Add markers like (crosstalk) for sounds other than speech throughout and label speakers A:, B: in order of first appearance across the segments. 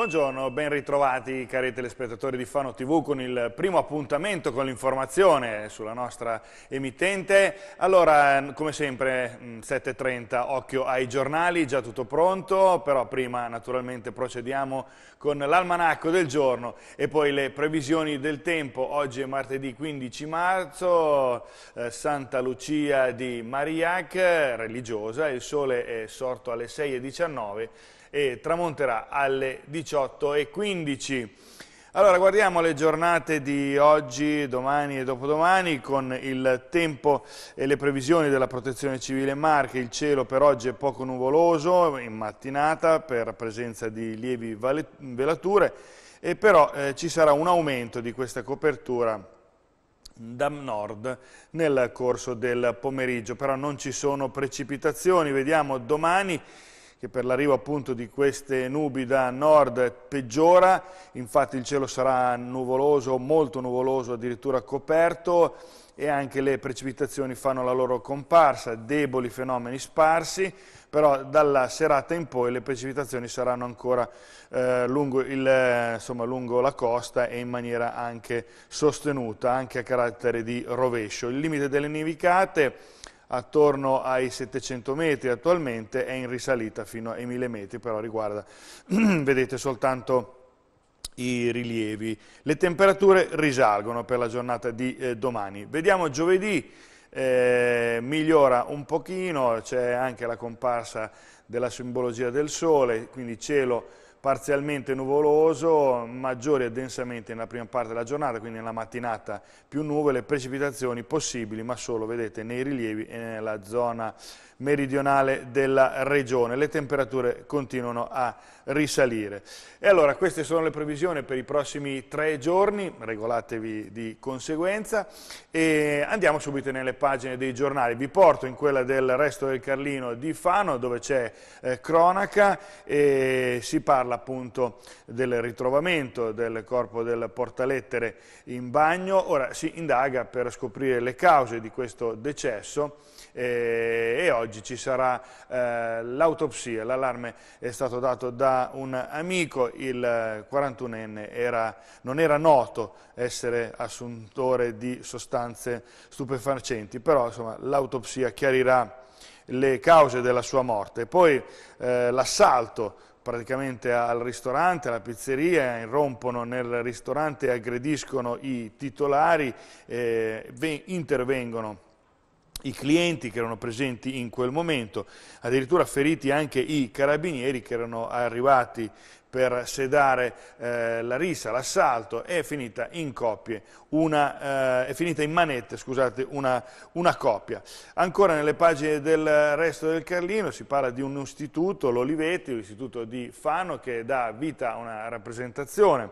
A: Buongiorno, ben ritrovati cari telespettatori di Fano TV con il primo appuntamento con l'informazione sulla nostra emittente. Allora, ehm, come sempre, 7.30, mm, occhio ai giornali, già tutto pronto, però prima naturalmente procediamo con l'almanacco del giorno e poi le previsioni del tempo. Oggi è martedì 15 marzo, eh, Santa Lucia di Mariac, religiosa, il sole è sorto alle 6.19 e tramonterà alle 18.15. Allora guardiamo le giornate di oggi, domani e dopodomani con il tempo e le previsioni della protezione civile Marche. Il cielo per oggi è poco nuvoloso in mattinata per presenza di lievi velature e però eh, ci sarà un aumento di questa copertura da nord nel corso del pomeriggio, però non ci sono precipitazioni, vediamo domani che per l'arrivo appunto di queste nubi da nord peggiora, infatti il cielo sarà nuvoloso, molto nuvoloso, addirittura coperto e anche le precipitazioni fanno la loro comparsa, deboli fenomeni sparsi, però dalla serata in poi le precipitazioni saranno ancora eh, lungo, il, insomma, lungo, la costa e in maniera anche sostenuta, anche a carattere di rovescio. Il limite delle nevicate attorno ai 700 metri attualmente, è in risalita fino ai 1000 metri, però riguarda, (clears throat) vedete, soltanto i rilievi. Le temperature risalgono per la giornata di eh, domani. Vediamo giovedì, eh, migliora un pochino, c'è anche la comparsa della simbologia del sole, quindi cielo parzialmente nuvoloso, maggiori addensamenti nella prima parte della giornata, quindi nella mattinata più nuvole, precipitazioni possibili, ma solo, vedete, nei rilievi e nella zona meridionale della regione. Le temperature continuano a risalire. E allora, queste sono le previsioni per i prossimi tre giorni, regolatevi di conseguenza, e andiamo subito nelle pagine dei giornali. Vi porto in quella del Resto del Carlino di Fano, dove c'è eh, cronaca e si parla parla appunto del ritrovamento del corpo del portalettere in bagno. Ora si indaga per scoprire le cause di questo decesso eh, e oggi ci sarà eh, l'autopsia. L'allarme è stato dato da un amico, il 41enne era, non era noto essere assuntore di sostanze stupefacenti, però l'autopsia chiarirà le cause della sua morte. Poi eh, l'assalto praticamente al ristorante, alla pizzeria, irrompono nel ristorante, aggrediscono i titolari, eh, intervengono i clienti che erano presenti in quel momento, addirittura feriti anche i carabinieri che erano arrivati per sedare eh, la rissa, l'assalto, è finita in coppie, una, eh, è finita in manette, scusate, una, una, coppia. Ancora nelle pagine del resto del Carlino si parla di un istituto, l'Olivetti, l'istituto di Fano, che dà vita a una rappresentazione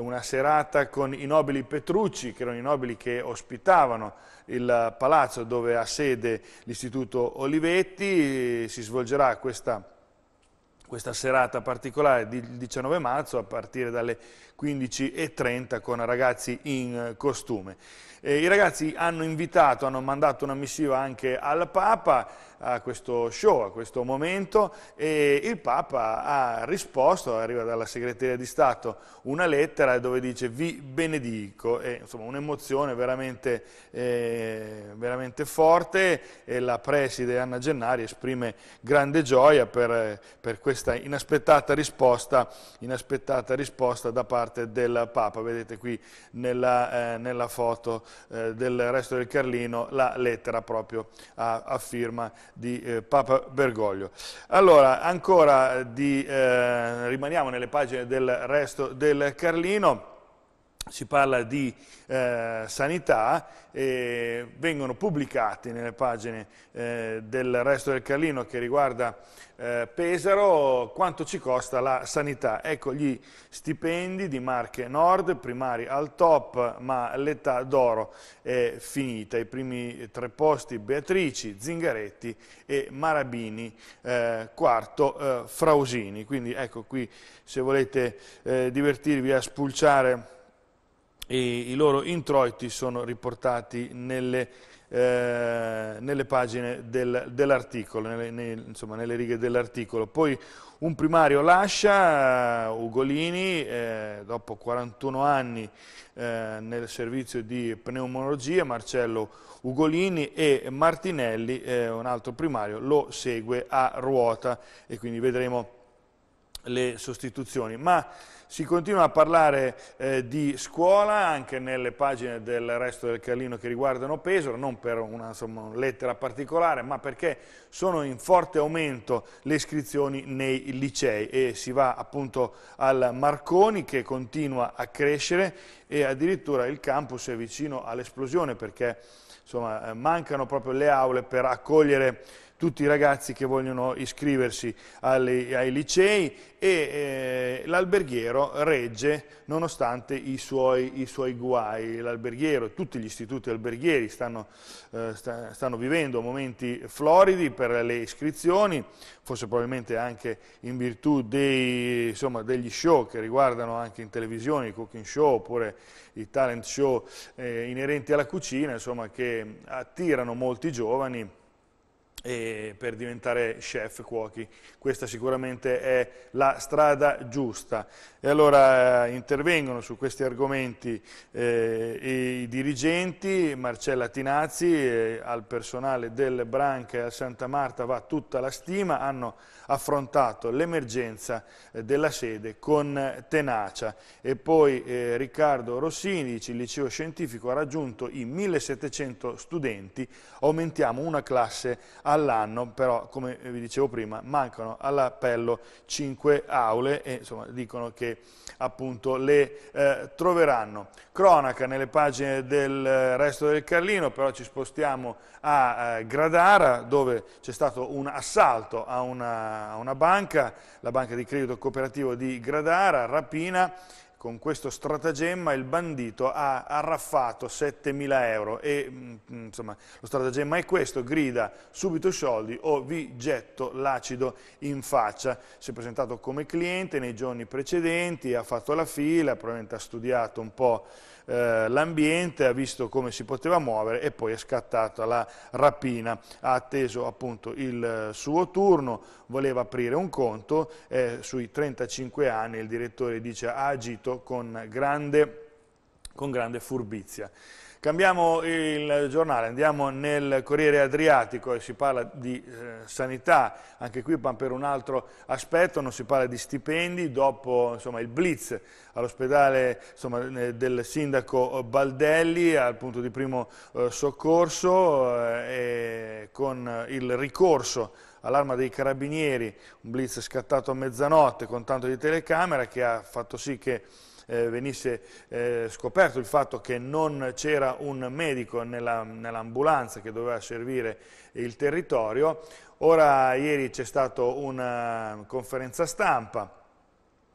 A: una serata con i nobili Petrucci, che erano i nobili che ospitavano il palazzo dove ha sede l'Istituto Olivetti, si svolgerà questa questa serata particolare del 19 marzo a partire dalle 15.30 con ragazzi in costume. Eh, I ragazzi hanno invitato, hanno mandato una missiva anche al Papa, a questo show, a questo momento e il Papa ha risposto, arriva dalla segreteria di Stato una lettera dove dice vi benedico, e, insomma un'emozione veramente, eh, veramente forte e la preside Anna Gennari esprime grande gioia per, per questa inaspettata risposta, inaspettata risposta, da parte del Papa, vedete qui nella, eh, nella foto eh, del resto del Carlino la lettera proprio a, a firma di eh, Papa Bergoglio. Allora, ancora di, eh, rimaniamo nelle pagine del resto del Carlino si parla di eh, sanità, e vengono pubblicati nelle pagine eh, del resto del Carlino che riguarda eh, Pesaro quanto ci costa la sanità. Ecco gli stipendi di Marche Nord, primari al top, ma l'età d'oro è finita. I primi tre posti Beatrici, Zingaretti e Marabini, eh, quarto eh, Frausini. Quindi ecco qui se volete divertirvi a spulciare e i loro introiti sono riportati nelle, eh, nelle pagine del, dell'articolo, nelle, nelle, insomma nelle righe dell'articolo. Poi un primario lascia eh, Ugolini eh, dopo 41 anni eh, nel servizio di pneumologia, Marcello Ugolini e Martinelli, eh, un altro primario, lo segue a ruota e quindi vedremo le sostituzioni, ma si continua a parlare eh, di scuola anche nelle pagine del resto del Carlino che riguardano Pesaro, non per una insomma, lettera particolare, ma perché sono in forte aumento le iscrizioni nei licei e si va appunto al Marconi che continua a crescere e addirittura il campus è vicino all'esplosione perché insomma, eh, mancano proprio le aule per accogliere tutti i ragazzi che vogliono iscriversi alle, ai licei e eh, l'alberghiero regge nonostante i suoi, i suoi guai. L'alberghiero, tutti gli istituti alberghieri stanno, eh, sta, stanno, vivendo momenti floridi per le iscrizioni, forse probabilmente anche in virtù dei, insomma, degli show che riguardano anche in televisione, i cooking show oppure i talent show eh, inerenti alla cucina, insomma, che attirano molti giovani per diventare chef, cuochi. Questa sicuramente è la strada giusta. E allora eh, intervengono su questi argomenti eh, i dirigenti, Marcella Tinazzi, eh, al personale del Branca e al Santa Marta va tutta la stima, hanno affrontato l'emergenza eh, della sede con tenacia. E poi eh, Riccardo Rossini dice il liceo scientifico ha raggiunto i 1700 studenti, aumentiamo una classe a all'anno, però come vi dicevo prima mancano all'appello 5 aule e insomma, dicono che appunto le eh, troveranno. Cronaca nelle pagine del eh, resto del Carlino, però ci spostiamo a eh, Gradara dove c'è stato un assalto a una, a una banca, la banca di credito cooperativo di Gradara, rapina, con questo stratagemma il bandito ha arraffato 7.000 euro e mm, mm, insomma, lo stratagemma è questo, grida subito i soldi o vi getto l'acido in faccia. Si è presentato come cliente nei giorni precedenti, ha fatto la fila, probabilmente ha studiato un po' eh, l'ambiente, ha visto come si poteva muovere e poi è scattata la rapina. Ha atteso appunto il eh, suo turno, voleva aprire un conto, eh, sui 35 anni il direttore dice ha agito fatto con grande, con grande furbizia. Cambiamo il giornale, andiamo nel Corriere Adriatico e si parla di eh, sanità, anche qui per un altro aspetto, non si parla di stipendi, dopo insomma, il blitz all'ospedale eh, del sindaco Baldelli al punto di primo eh, soccorso eh, con il ricorso all'arma dei carabinieri, un blitz scattato a mezzanotte con tanto di telecamera che ha fatto sì che eh, venisse eh, scoperto il fatto che non c'era un medico nell'ambulanza nell che doveva servire il territorio. Ora ieri c'è stata una conferenza stampa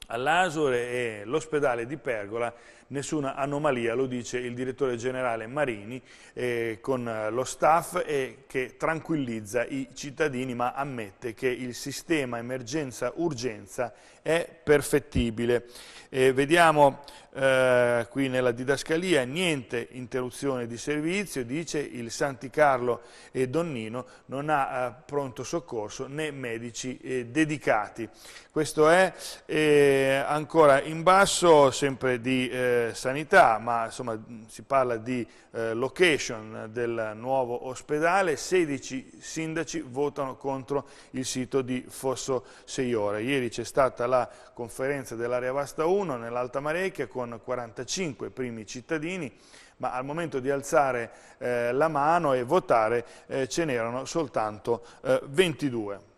A: all'Asure e l'ospedale di Pergola nessuna anomalia, lo dice il direttore generale Marini eh, con lo staff e che tranquillizza i cittadini ma ammette che il sistema emergenza-urgenza è perfettibile. Eh, vediamo eh, qui nella didascalia niente interruzione di servizio, dice il Santi Carlo e Donnino non ha eh, pronto soccorso né medici eh, dedicati. Questo è eh, ancora in basso sempre di eh, sanità, ma insomma, si parla di eh, location del nuovo ospedale, 16 sindaci votano contro il sito di Fosso Seiore. Ieri c'è stata la conferenza dell'area Vasta 1 nell'Alta Marecchia con 45 primi cittadini, ma al momento di alzare eh, la mano e votare eh, ce n'erano soltanto 22. Eh,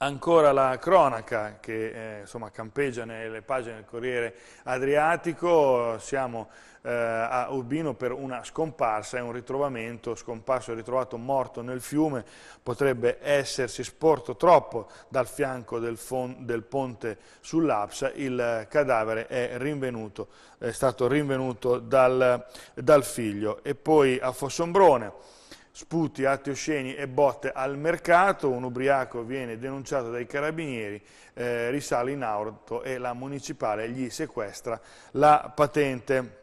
A: Ancora la cronaca che eh, insomma, campeggia nelle pagine del Corriere Adriatico, siamo eh, a Urbino per una scomparsa e un ritrovamento, scomparso e ritrovato morto nel fiume, potrebbe essersi sporto troppo dal fianco del, del ponte sull'Apsa, il cadavere è, è stato rinvenuto dal, dal figlio. E poi a Fossombrone sputi, atti osceni e botte al mercato, un ubriaco viene denunciato dai carabinieri, eh, risale in auto e la municipale gli sequestra la patente.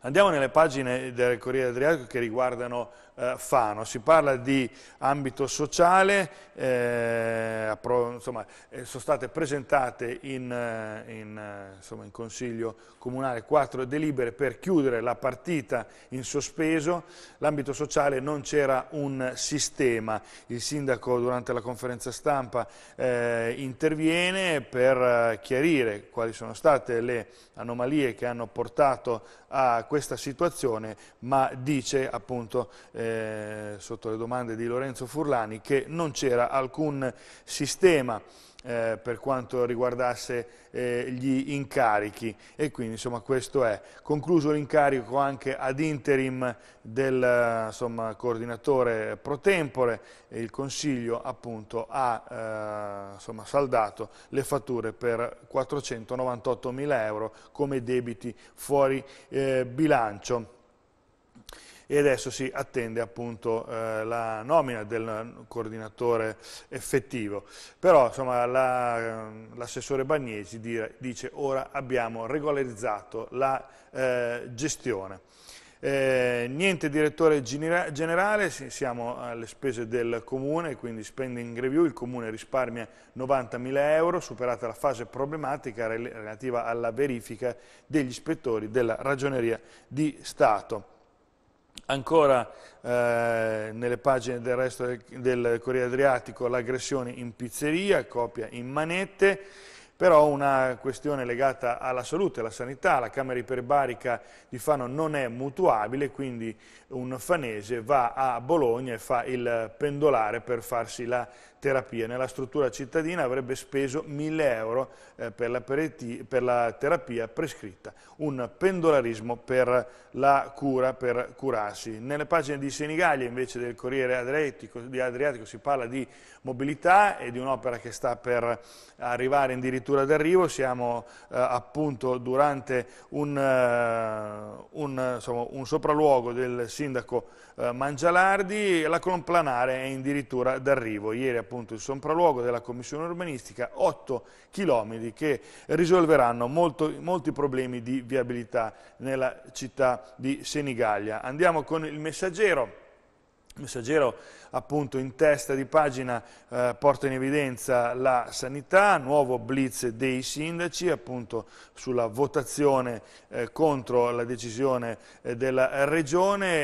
A: Andiamo nelle pagine del Corriere Adriatico che riguardano eh, Fano, si parla di ambito sociale, eh, insomma, eh, sono state presentate in, eh, in, eh, insomma, in, Consiglio Comunale quattro delibere per chiudere la partita in sospeso, l'ambito sociale non c'era un sistema, il sindaco durante la conferenza stampa eh, interviene per chiarire quali sono state le anomalie che hanno portato a questa situazione, ma dice appunto eh, eh, sotto le domande di Lorenzo Furlani, che non c'era alcun sistema eh, per quanto riguardasse eh, gli incarichi e quindi insomma questo è. Concluso l'incarico anche ad interim del insomma, coordinatore pro tempore, il Consiglio appunto ha eh, insomma, saldato le fatture per 498 mila euro come debiti fuori eh, bilancio e adesso si attende appunto eh, la nomina del coordinatore effettivo. Però insomma ehm, l'assessore la, Bagnesi dire, dice ora abbiamo regolarizzato la eh, gestione. Eh, niente direttore generale, siamo alle spese del comune, quindi spending review, il comune risparmia 90.000 euro, superata la fase problematica relativa alla verifica degli ispettori della ragioneria di Stato. Ancora eh, nelle pagine del resto del, del Corriere Adriatico l'aggressione in pizzeria, copia in manette, però una questione legata alla salute, alla sanità, la camera iperbarica di Fano non è mutuabile, quindi un fanese va a Bologna e fa il pendolare per farsi la terapia. Nella struttura cittadina avrebbe speso 1000 euro eh, per la, per la terapia prescritta, un pendolarismo per la cura, per curarsi. Nelle pagine di Senigallia invece del Corriere Adriatico, di Adriatico si parla di mobilità e di un'opera che sta per arrivare addirittura addirittura d'arrivo, siamo eh, appunto durante un, uh, un, insomma, un, sopralluogo del sindaco uh, Mangialardi, la complanare è addirittura d'arrivo, ieri appunto il sopralluogo della commissione urbanistica, 8 chilometri che risolveranno molto, molti problemi di viabilità nella città di Senigallia. Andiamo con il messaggero messaggero appunto in testa di pagina eh, porta in evidenza la sanità, nuovo blitz dei sindaci appunto sulla votazione eh, contro la decisione eh, della regione,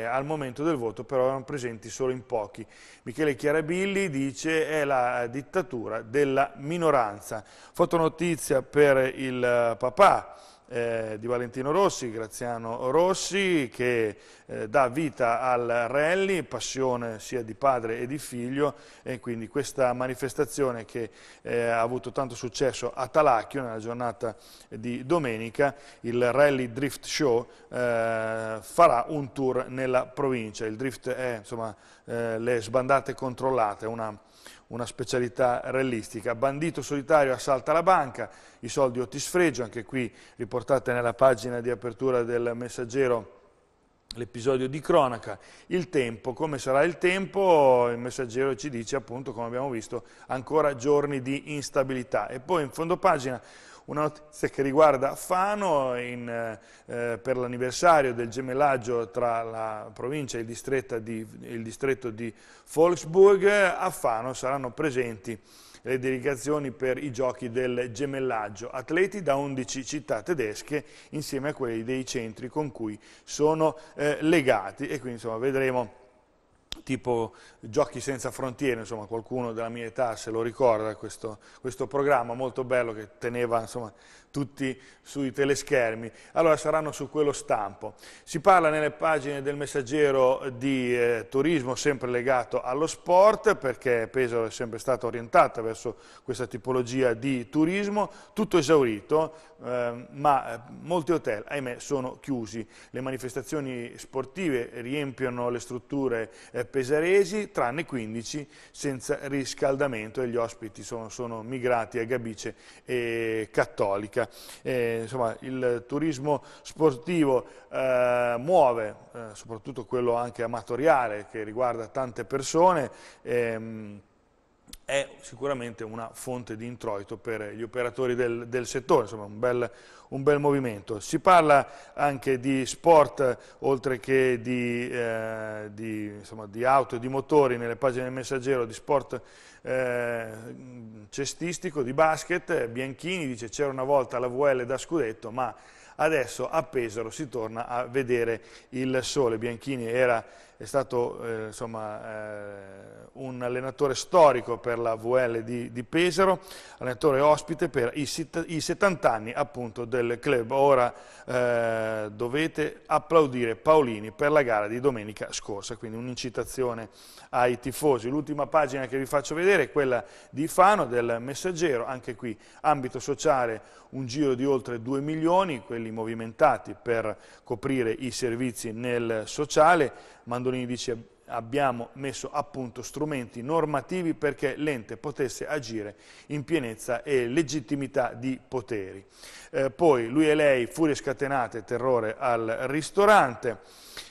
A: eh, al momento del voto però erano presenti solo in pochi. Michele Chiarabilli dice è la dittatura della minoranza. Fotonotizia per il eh, papà eh, di Valentino Rossi, Graziano Rossi, che eh, dà vita al rally, passione sia di padre e di figlio e quindi questa manifestazione che eh, ha avuto tanto successo a Talacchio nella giornata di domenica, il Rally Drift Show, eh, farà un tour nella provincia. Il drift è insomma, eh, le sbandate controllate, una una specialità realistica. Bandito solitario assalta la banca, i soldi o ti sfregio, anche qui riportate nella pagina di apertura del messaggero l'episodio di cronaca, il tempo, come sarà il tempo, il messaggero ci dice appunto, come abbiamo visto, ancora giorni di instabilità. E poi in fondo pagina una notizia che riguarda Fano in, eh, eh, per l'anniversario del gemellaggio tra la provincia e il distretto, di, il distretto di Volksburg, a Fano saranno presenti le delegazioni per i giochi del gemellaggio, atleti da 11 città tedesche insieme a quelli dei centri con cui sono eh, legati e quindi insomma vedremo tipo Giochi senza frontiere, insomma qualcuno della mia età se lo ricorda questo, questo programma molto bello che teneva insomma, tutti sui teleschermi, allora saranno su quello stampo. Si parla nelle pagine del messaggero di eh, turismo sempre legato allo sport perché Pesaro è sempre stata orientata verso questa tipologia di turismo, tutto esaurito ehm, eh, ma molti hotel ahimè sono chiusi, le manifestazioni sportive riempiono le strutture eh, pesaresi tranne 15 senza riscaldamento e gli ospiti sono, sono migrati a Gabice e Cattolica turistica, eh, insomma il turismo sportivo eh, muove, eh, soprattutto quello anche amatoriale che riguarda tante persone, ehm, è sicuramente una fonte di introito per gli operatori del, del settore, insomma un bel, un bel, movimento. Si parla anche di sport oltre che di, eh, di, insomma, di auto e di motori nelle pagine del messaggero, di sport eh, cestistico, di basket, Bianchini dice c'era una volta la VL da scudetto ma adesso a Pesaro si torna a vedere il sole, Bianchini era è stato eh, insomma, eh, un allenatore storico per la VL di, di Pesaro, allenatore ospite per i, i 70 anni appunto, del club. Ora eh, dovete applaudire Paolini per la gara di domenica scorsa, quindi un'incitazione ai tifosi. L'ultima pagina che vi faccio vedere è quella di Fano del Messaggero, anche qui ambito sociale un giro di oltre 2 milioni, quelli movimentati per coprire i servizi nel sociale, Mandolini dice abbiamo messo a punto strumenti normativi perché l'ente potesse agire in pienezza e legittimità di poteri. Eh, poi lui e lei, furie scatenate, terrore al ristorante.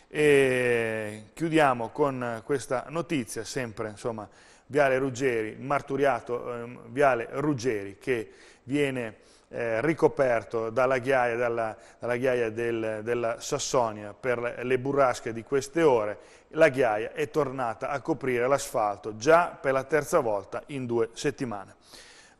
A: E chiudiamo con questa notizia, sempre insomma, Viale Ruggeri, marturiato eh, Viale Ruggeri che viene eh, ricoperto dalla ghiaia, dalla, dalla ghiaia del, della Sassonia per le burrasche di queste ore, la ghiaia è tornata a coprire l'asfalto già per la terza volta in due settimane.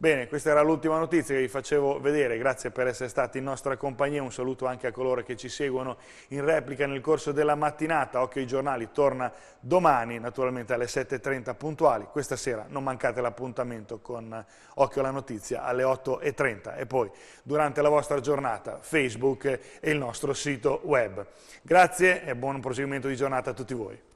A: Bene, questa era l'ultima notizia che vi facevo vedere, grazie per essere stati in nostra compagnia, un saluto anche a coloro che ci seguono in replica nel corso della mattinata, Occhio ai giornali torna domani naturalmente alle 7.30 puntuali, questa sera non mancate l'appuntamento con Occhio alla notizia alle 8.30 e poi durante la vostra giornata Facebook e il nostro sito web. Grazie e buon proseguimento di giornata a tutti voi.